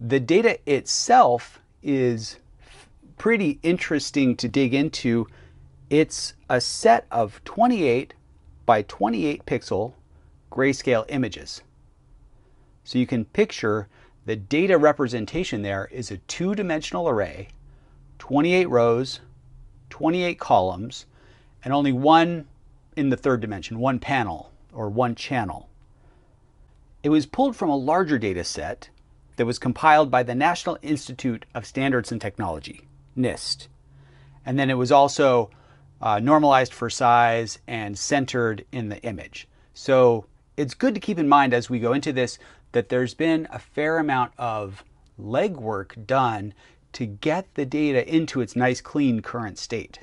the data itself is pretty interesting to dig into. It's a set of 28 by 28 pixel grayscale images. So you can picture the data representation there is a two-dimensional array, 28 rows, 28 columns, and only one in the third dimension, one panel or one channel. It was pulled from a larger data set that was compiled by the National Institute of Standards and Technology, NIST. And then it was also uh, normalized for size and centered in the image. So it's good to keep in mind as we go into this that there's been a fair amount of legwork done to get the data into its nice, clean current state.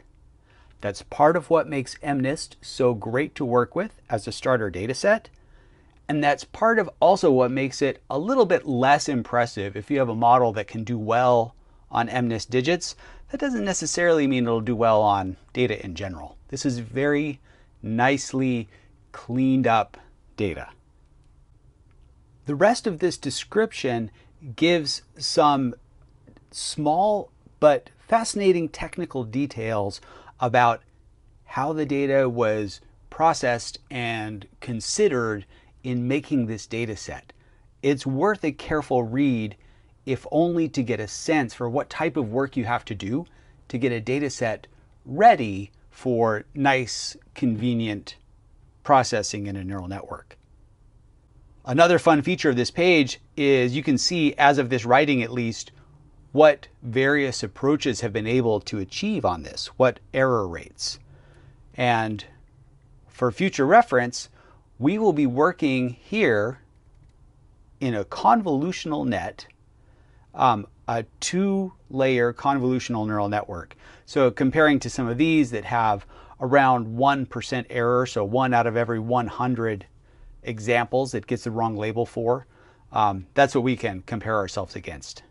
That's part of what makes MNIST so great to work with as a starter dataset. And that's part of also what makes it a little bit less impressive if you have a model that can do well on MNIST digits. That doesn't necessarily mean it'll do well on data in general. This is very nicely cleaned up data. The rest of this description gives some small but fascinating technical details about how the data was processed and considered in making this data set. It's worth a careful read if only to get a sense for what type of work you have to do to get a data set ready for nice, convenient processing in a neural network. Another fun feature of this page is you can see, as of this writing at least, what various approaches have been able to achieve on this, what error rates. And for future reference, we will be working here in a convolutional net, um, a two-layer convolutional neural network. So comparing to some of these that have around 1% error, so one out of every 100 examples it gets the wrong label for, um, that's what we can compare ourselves against.